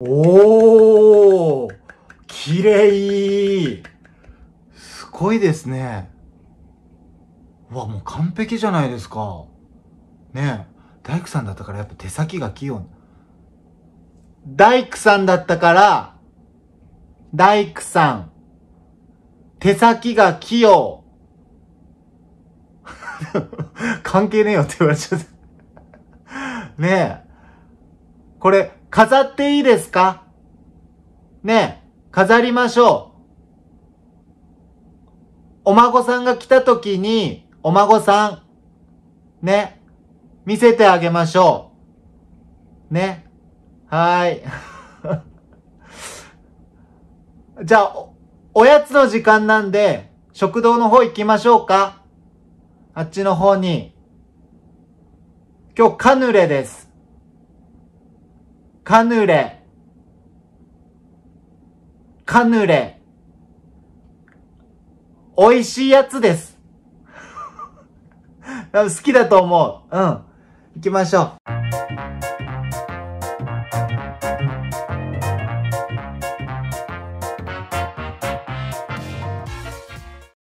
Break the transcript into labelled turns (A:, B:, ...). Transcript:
A: おおきれいすごいですね。わ、もう完璧じゃないですか。ねえ。大工さんだったからやっぱ手先が器用。大工
B: さんだったから、大工さん。手先が器用。関係ねえよって言われちゃった。ねえ。これ、飾っていいですかねえ、飾りましょう。お孫さんが来た時に、お孫さん、ね、見せてあげましょう。ね。はーい。じゃあお、おやつの時間なんで、食堂の方行きましょうか。あっちの方に。今日カヌレです。カヌレ、カヌレ、美味しいやつです。好きだと思う。うん。行きましょう。